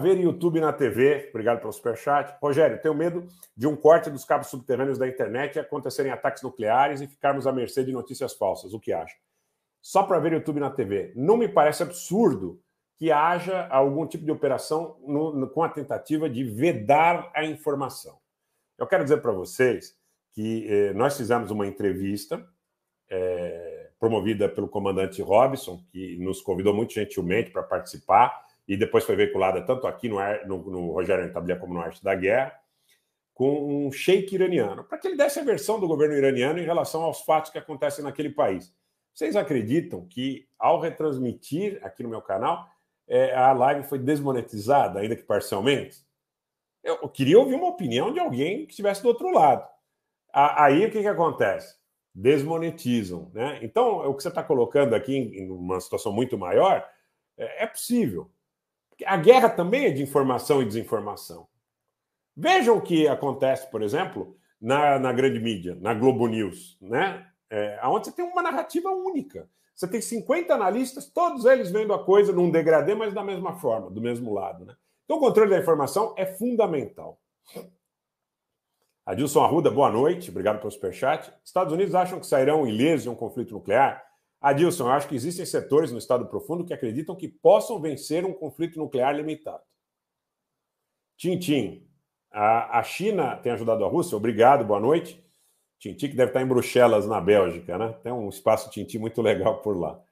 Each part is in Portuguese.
ver YouTube na TV. Obrigado pelo superchat. Rogério, tenho medo de um corte dos cabos subterrâneos da internet e acontecerem ataques nucleares e ficarmos à mercê de notícias falsas. O que acha? Só para ver YouTube na TV. Não me parece absurdo que haja algum tipo de operação no, no, com a tentativa de vedar a informação. Eu quero dizer para vocês que eh, nós fizemos uma entrevista eh, promovida pelo comandante Robson, que nos convidou muito gentilmente para participar e depois foi veiculada tanto aqui no, ar, no, no Rogério Antabria como no Arte da Guerra, com um sheik iraniano, para que ele desse a versão do governo iraniano em relação aos fatos que acontecem naquele país. Vocês acreditam que, ao retransmitir aqui no meu canal, é, a live foi desmonetizada, ainda que parcialmente? Eu, eu queria ouvir uma opinião de alguém que estivesse do outro lado. A, aí o que, que acontece? Desmonetizam. Né? Então, o que você está colocando aqui, em, em uma situação muito maior, é, é possível. A guerra também é de informação e desinformação. Vejam o que acontece, por exemplo, na, na grande mídia, na Globo News, né? É, onde você tem uma narrativa única. Você tem 50 analistas, todos eles vendo a coisa num degradê, mas da mesma forma, do mesmo lado. Né? Então, o controle da informação é fundamental. Adilson Arruda, boa noite. Obrigado pelo superchat. Estados Unidos acham que sairão ilesos de um conflito nuclear? Adilson, acho que existem setores no Estado profundo que acreditam que possam vencer um conflito nuclear limitado. Tintim, a, a China tem ajudado a Rússia? Obrigado, boa noite. Tintim que deve estar em Bruxelas, na Bélgica, né? Tem um espaço Tintim muito legal por lá.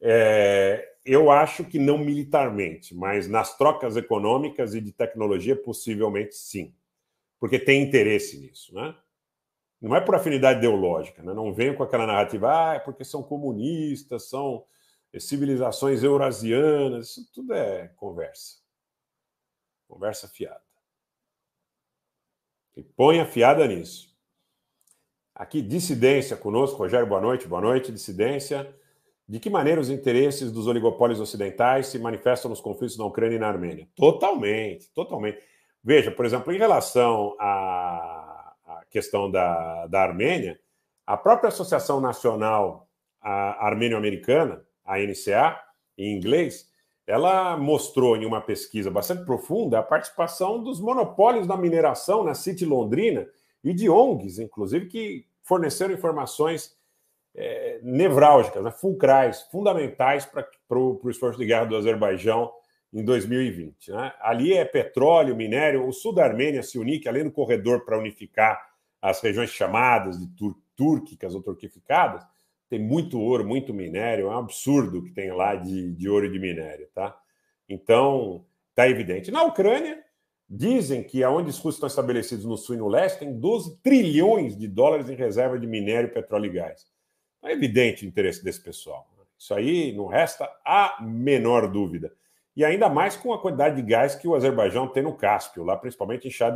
É, eu acho que não militarmente, mas nas trocas econômicas e de tecnologia, possivelmente sim, porque tem interesse nisso, né? Não é por afinidade ideológica, né? não venho com aquela narrativa, ah, é porque são comunistas, são eh, civilizações eurasianas, isso tudo é conversa. Conversa fiada. E põe a fiada nisso. Aqui, dissidência conosco, Rogério, boa noite, boa noite, dissidência. De que maneira os interesses dos oligopólios ocidentais se manifestam nos conflitos na Ucrânia e na Armênia? Totalmente, totalmente. Veja, por exemplo, em relação a questão da, da Armênia, a própria Associação Nacional Armênio-Americana, a NCA, em inglês, ela mostrou em uma pesquisa bastante profunda a participação dos monopólios da mineração na City Londrina e de ONGs, inclusive, que forneceram informações é, nevrálgicas, né, fulcrais, fundamentais para o esforço de guerra do Azerbaijão em 2020. Né? Ali é petróleo, minério, o sul da Armênia se unir, que além do corredor para unificar as regiões chamadas de tur túrquicas ou turquificadas, tem muito ouro, muito minério, é um absurdo o que tem lá de, de ouro e de minério, tá? Então, tá evidente. Na Ucrânia, dizem que aonde os russos estão estabelecidos no sul e no leste, tem 12 trilhões de dólares em reserva de minério, petróleo e gás. Então, é evidente o interesse desse pessoal. Isso aí não resta a menor dúvida. E ainda mais com a quantidade de gás que o Azerbaijão tem no Cáspio, lá principalmente em Chá